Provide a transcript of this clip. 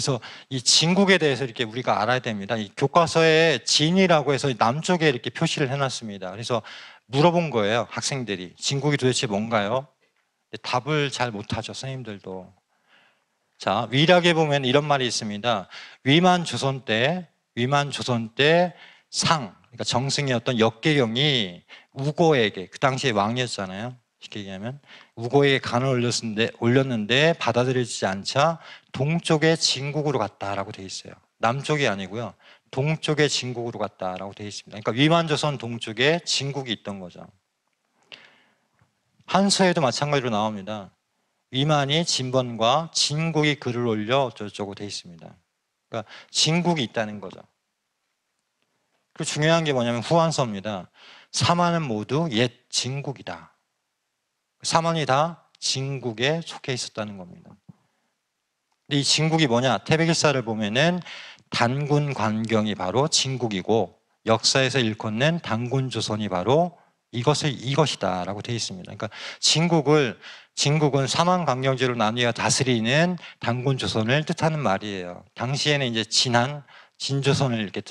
그래서 이 진국에 대해서 이렇게 우리가 알아야 됩니다. 이 교과서에 진이라고 해서 남쪽에 이렇게 표시를 해놨습니다. 그래서 물어본 거예요. 학생들이 진국이 도대체 뭔가요? 답을 잘 못하죠. 선생님들도. 자 위락에 보면 이런 말이 있습니다. 위만 조선 때 위만 조선 때 상, 그러니까 정승이었던 역계경이 우고에게 그 당시에 왕이었잖아요. 쉽게 얘기하면 우거에 간을 올렸는데, 올렸는데 받아들여지지 않자 동쪽의 진국으로 갔다라고 돼 있어요. 남쪽이 아니고요. 동쪽의 진국으로 갔다라고 돼 있습니다. 그러니까 위만조선 동쪽에 진국이 있던 거죠. 한서에도 마찬가지로 나옵니다. 위만이 진번과 진국이 글을 올려 저쩌고 쪽돼 있습니다. 그러니까 진국이 있다는 거죠. 그리고 중요한 게 뭐냐면 후한서입니다. 사마는 모두 옛 진국이다. 사망이 다 진국에 속해 있었다는 겁니다. 이 진국이 뭐냐? 태백일사를 보면은 단군 관경이 바로 진국이고 역사에서 일컫는 단군 조선이 바로 이것을 이것이다라고 되어 있습니다. 그러니까 진국을 진국은 사망 강경제로 나뉘어 다스리는 단군 조선을 뜻하는 말이에요. 당시에는 이제 진한 진조선을 이렇게 뜻.